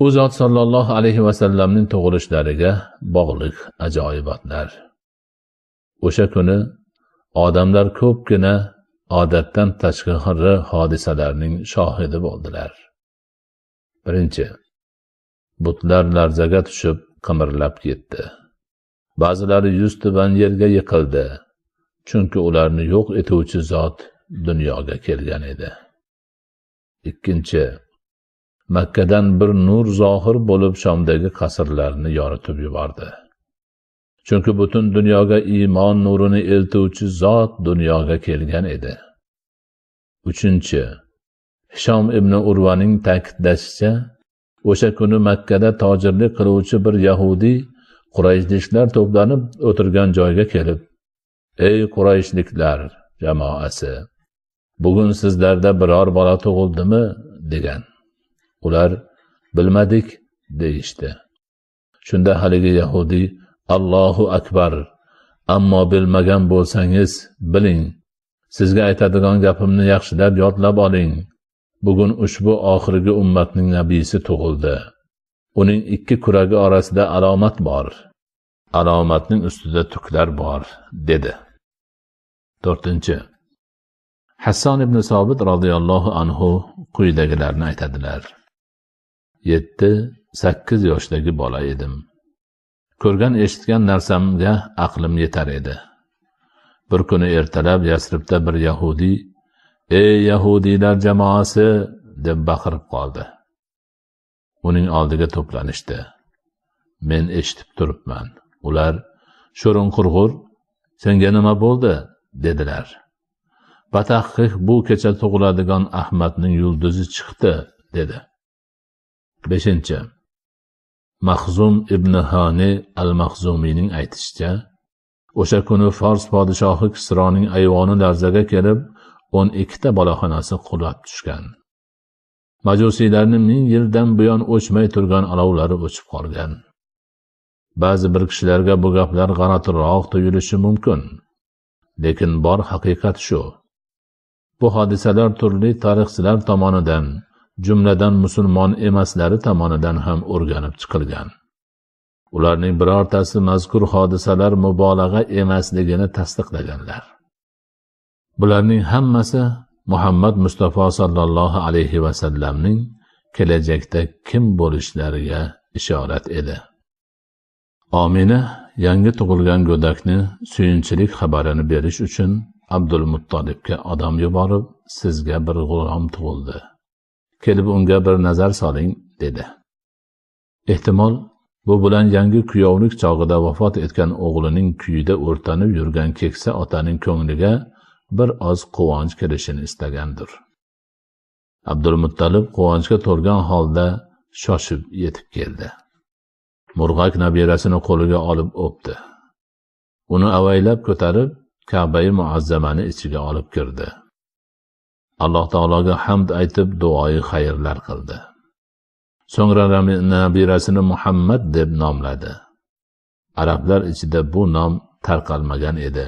u zot sollallohu alayhi vasallamning tug'ilishlariga bog'liq ajoyibotlar o'sha kuni odamlar ko'pgina odatdan tashqari hodisalarning shohidi bo'ldilar birinchi butlar larzaga tushib qimirlab ketdi ba'zilari yuz tuban yerga yiqildi chunki ularni yo'q etuvchi zot dunyoga kelgan edi ikkinchi makkadan bir nur zohir bo'lib shomdagi qasrlarni yoritib yubordi chunki butun dunyoga iymon nurini eltuvchi zot dunyoga kelgan edi uchinchi hishom ibn urvaning ta'kidlashicha o'sha kuni makkada tojirlik qiluvchi bir yahudiy qurayshliklar to'planib o'tirgan joyga kelib ey qurayshliklar jamoasi bugun sizlarda biror bola tug'ildimi degan ular bilmadik deyishdi shunda haligi yahudiy allohu akbar ammo bilmagan bo'lsangiz biling sizga aytadigan gapimni yaxshilab yodlab oling bugun ushbu oxirgi ummatning nabiysi tug'ildi uning ikki kuragi orasida alomat bor alomatning ustida tuklar bor dedi to'rtinchi hasson ibn sobit roziyallohu anhu quyidagilarni aytadilar yetti sakkiz yoshdagi bola edim ko'rgan eshitgan narsamga aqlim yetar edi bir kuni ertalab yasribda bir yahudiy ey yahudiylar jamoasi deb baqirib qoldi uning oldiga to'planishdi men eshitib turibman ular qurg'ur senga nima bo'ldi dedilar batahqiq bu kecha tug'iladigan ahmadning yulduzi chiqdi dedi beshinchi mahzum ibn hani al mahzumiyning aytishicha o'sha kuni fors podshohi kisroning ayvoni larzaga kelib o'n ikkita boloxonasi qulab tushgan majusiylarni ming yildan buyon o'chmay turgan olovlari o'chib qolgan ba'zi bir kishilarga bu gaplar g'alatiroq tuyulishi mumkin lekin bor haqiqat shu bu hodisalar turli tarixchilar tomonidan jumladan musulmon emaslari tomonidan ham o'rganib chiqilgan ularning birortasi mazkur hodisalar mubolag'a emasligini tasdiqlaganlar bularning hammasi muhammad mustafa sollallohu alayhi vasallamning kelajakda kim bo'lishlariga ishorat edi omina yangi tug'ilgan go'dakni suyunchilik xabarini berish uchun abdulmuttolibga odam yuborib sizga bir g'ulom tug'ildi kelib unga bir nazar soling dedi ehtimol bu bilan yangi kuyovlik chog'ida vafot etgan o'g'lining kuyida o'rtanib yurgan keksa otaning ko'ngliga bir oz quvonch kirishini istagandir abdulmuttalib quvonchga to'lgan holda shoshib yetib keldi murg'ak nabirasini qo'liga olib o'pdi uni avaylab ko'tarib kabai muazzamani ichiga olib kirdi alloh taologa hamd aytib duoyi xayrlar qildi so'ngra nabirasini muhammad deb nomladi arablar ichida bu nom tarqalmagan edi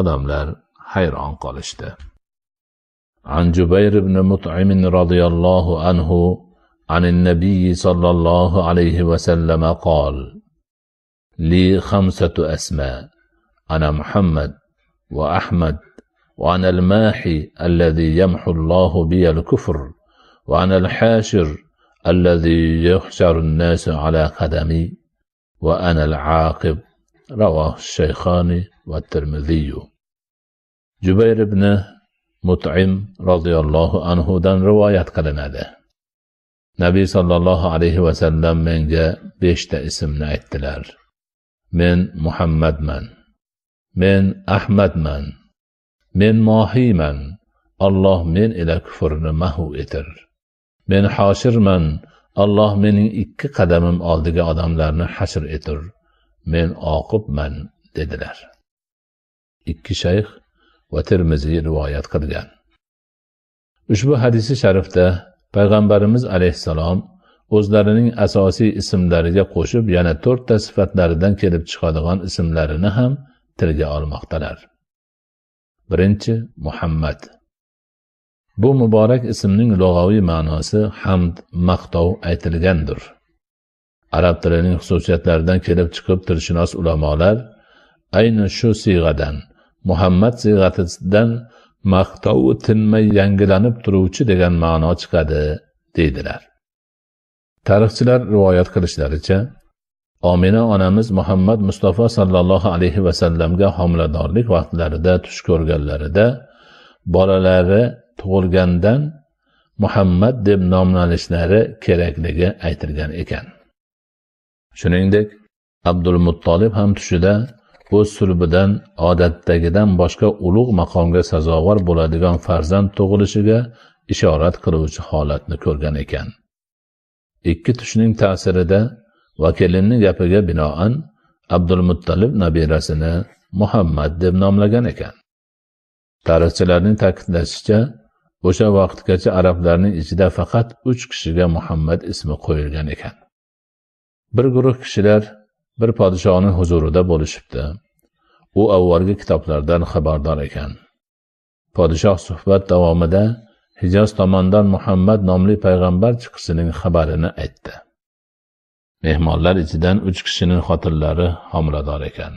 odamlar hayron qolishdi عن جبير بن مطعم رضي الله عنه عن النبي صلى الله عليه وسلم قال لي خمسة أسماء أنا محمد وأحمد وعن الماحي الذي يمحو الله بي الكفر وعن الحاشر الذي يحشر الناس على قدمي وأنا العاقب رواه الشيخان والترمذي جبير بن مطعم رضي الله عنه دان رواية قدنا ده نبي صلى الله عليه وسلم من جاء بيشت اسمنا اتلار من محمد من من أحمد من men mohiyman alloh men ila kufrni mahu etir men hoshirman alloh mening ikki qadamim oldiga odamlarni hashr etir men oqibman dedilar ikki shayx va termiziy rivoyat qilgan ushbu hadisi sharifda payg'ambarimiz alayhissalom o'zlarining asosiy ismlariga qo'shib yana to'rtta sifatlaridan kelib chiqadigan ismlarini ham tilga olmoqdalar birinchi muhammad bu muborak ismning lug'aviy ma'nosi hamd maqtov aytilgandir arab tilining xususiyatlaridan kelib chiqib tilshunos ulamolar ayni shu siyg'adan muhammad siyg'atidan maqtov tinmay yangilanib turuvchi degan ma'no chiqadi deydilar tarixchilar rivoyat qilishlaricha omina onamiz muhammad mustafa sollallohu alayhi vasallamga homiladorlik vaqtlarida tush ko'rganlarida bolalari tug'ilgandan muhammad deb nomlanishlari kerakligi aytilgan ekan shuningdek abdul muttolib ham tushida o'z sulbidan odatdagidan boshqa ulug' maqomga sazovor bo'ladigan farzand tug'ilishiga ishorat qiluvchi holatni ko'rgan ekan ikki tushning ta'sirida vakilinni gapiga binoan abdulmuttalib nabirasini muhammad deb nomlagan ekan tarixchilarning ta'kidlashicha o'sha vaqtgacha arablarning ichida faqat uch kishiga muhammad ismi qo'yilgan ekan bir guruh kishilar bir podshohni huzurida bo'lishibdi u avvalgi kitoblardan xabardor ekan podshoh suhbat davomida hijoz tomondan muhammad nomli payg'ambar chiqishining xabarini aytdi mehmonlar ichidan uch kishini xotinlari homilador ekan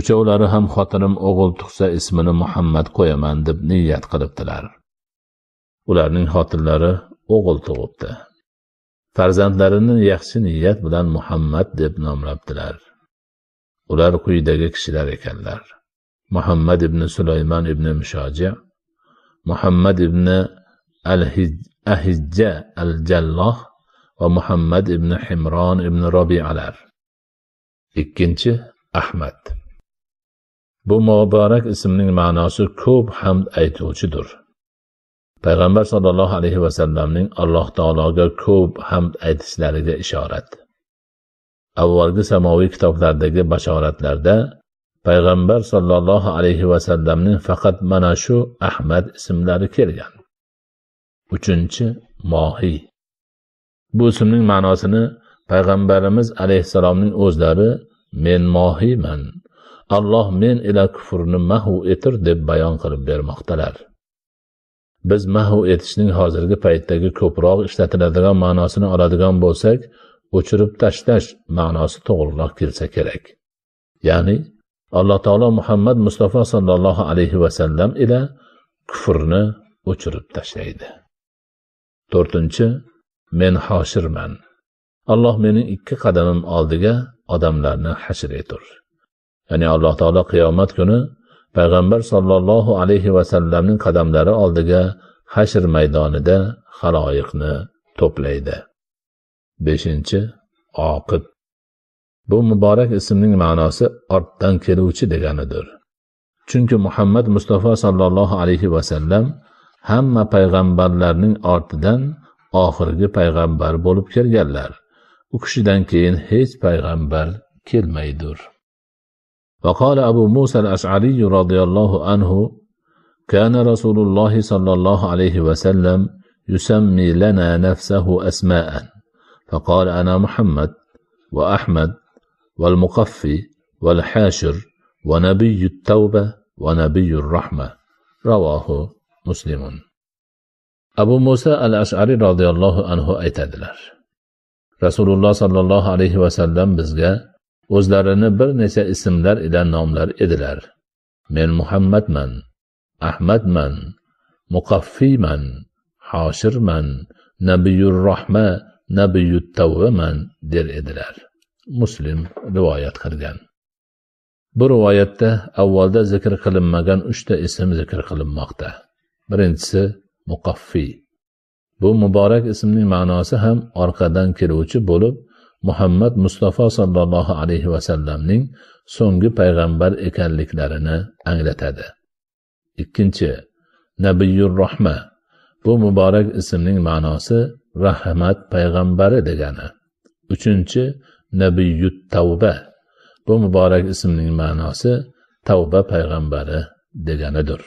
uchovlari ham xotinim o'g'il tug'sa ismini muhammad qo'yaman deb niyat qilibdilar ularning xotinlari o'g'il tug'ibdi farzandlarini yaxshi niyat bilan muhammad deb nomlabdilar ular quyidagi kishilar ekanlar muhammad ibn sulaymon ibn mushoji muhammad ibn al ahijja al jalloh va muhammad ibn himron ibn robiyalar ikkinchi ahmad bu muborak ismning ma'nosi ko'p hamd aytuvchidir payg'ambar sollallohu alayhi vasallamning alloh taologa ko'p hamd aytishlariga ishorat avvalgi samoviy kitoblardagi bashoratlarda payg'ambar sollallohu alayhi vasallamning faqat mana shu ahmad ismlari kelgan uchinchi mohiy bu ismning ma'nosini payg'ambarimiz alayhissalomning o'zlari men mohiyman alloh men ila kufrni mahu etir deb bayon qilib bermoqdalar biz mahu etishning hozirgi paytdagi ko'proq ishlatiladigan ma'nosini oladigan bo'lsak o'chirib tashlash ma'nosi to'g'riroq kelsa kerak ya'ni alloh taolo muhammad mustafa sollallohu alayhi vasallam ila kufrni o'chirib tashlaydi to'rtinchi men hoshirman alloh mening ikki qadamim oldiga odamlarni hashr etur ya'ni alloh taolo qiyomat kuni payg'ambar sollallohu alayhi vasallamning qadamlari oldiga hashr maydonida haloyiqni to'playdi beshinchi oqib bu muborak ismning ma'nosi ortdan keluvchi deganidir chunki muhammad mustafa sollallohu alayhi vasallam hamma payg'ambarlarning ortidan oxirgi payg'ambar bo'lib kelganlar u kishidan keyin hech payg'ambar kelmaydir وقال أبو موسى الأشعري رضي الله عنه كان رسول الله صلى الله عليه وسلم يسمي لنا نفسه أسماء فقال أنا محمد وأحمد والمقفي والحاشر ونبي التوبة ونبي الرحمة رواه مسلم abu muso al ashariy roziyallohu anhu aytadilar rasululloh sollallohu alayhi vasallam bizga o'zlarini bir necha ismlar ila nomlar edilar men muhammadman ahmadman muqaffiyman hoshirman nabiyut tavvaman der edilar muslim rivoyat qilgan bu rivoyatda avvalda zikr qilinmagan uchta ism zikr qilinmoqda birinchisi muqaffiy bu muborak ismning ma'nosi ham orqadan keluvchi bo'lib muhammad mustafa sollallohu alayhi vasallamning so'nggi payg'ambar ekanliklarini anglatadi ikkinchi nabiyur rohma bu muborak ismning ma'nosi rahmat payg'ambari degani uchinchi nabiyut tavba bu muborak ismning ma'nosi tavba payg'ambari deganidir